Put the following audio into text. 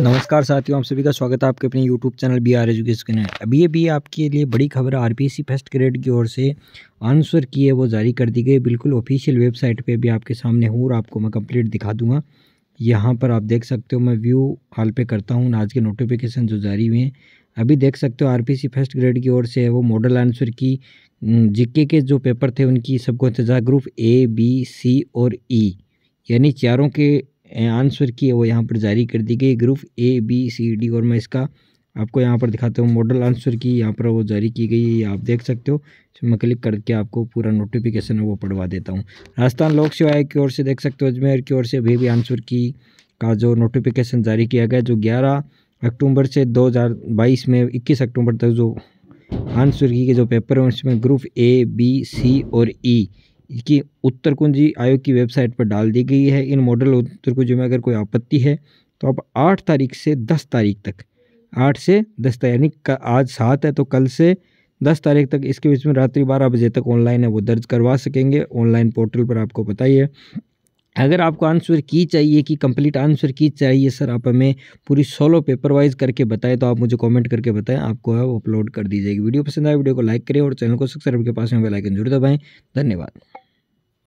नमस्कार साथियों आप सभी का स्वागत है आपके अपने YouTube channel B R education है अभी अभी आपके लिए बड़ी खबर R P C first grade की ओर से आंसर की है वो जारी कर दी गई बिल्कुल ऑफिशियल वेबसाइट पे भी आपके सामने हूँ और आपको मैं कंप्लीट दिखा दूंगा यहाँ पर आप देख सकते हो मैं व्यू हाल पे करता हूँ आज के नोटिफिकेशन जो जारी हुए हैं अभी देख सकते हो R P C first grade की ओर से है वो मॉडल आंसर की जिक्के के जो पेपर थे उनकी सबको इंतजार ग्रुप ए बी सी और ई e, यानी चारों के आंसर की है वो यहाँ पर जारी कर दी गई group A B C D और मैं इसका आपको यहाँ पर दिखाता हूँ मॉडल आंसर की यहाँ पर वो जारी की गई है आप देख सकते हो इसमें मैं क्लिक करके आपको पूरा नोटिफिकेशन है वो पढ़वा देता हूँ राजस्थान लोक सेवा आयोग की ओर से देख सकते हो अजमेर की ओर से अभी भी आंसर की का जो नोटिफिकेशन जारी किया गया जो ग्यारह अक्टूबर से दो में इक्कीस अक्टूबर तक जो आंसर की के जो पेपर हैं उसमें ग्रुप ए बी सी और ई e, कि उत्तर कुंजी आयोग की वेबसाइट पर डाल दी गई है इन मॉडल उत्तर कुंजी में अगर कोई आपत्ति है तो आप आठ तारीख से दस तारीख तक आठ से दस तारीख यानी आज सात है तो कल से दस तारीख तक इसके बीच में रात्रि बारह बजे तक ऑनलाइन है वो दर्ज करवा सकेंगे ऑनलाइन पोर्टल पर आपको पता ही है अगर आपको आंसर की चाहिए कि कंप्लीट आंसर की चाहिए सर आप हमें पूरी सोलो पेपर वाइज करके बताएं तो आप मुझे कमेंट करके बताएं आपको है वो अपलोड कर दी जाएगी वीडियो पसंद आए वीडियो को लाइक करें और चैनल को सब्सक्राइब के पास में बेल आइकन जरूर दबाएं धन्यवाद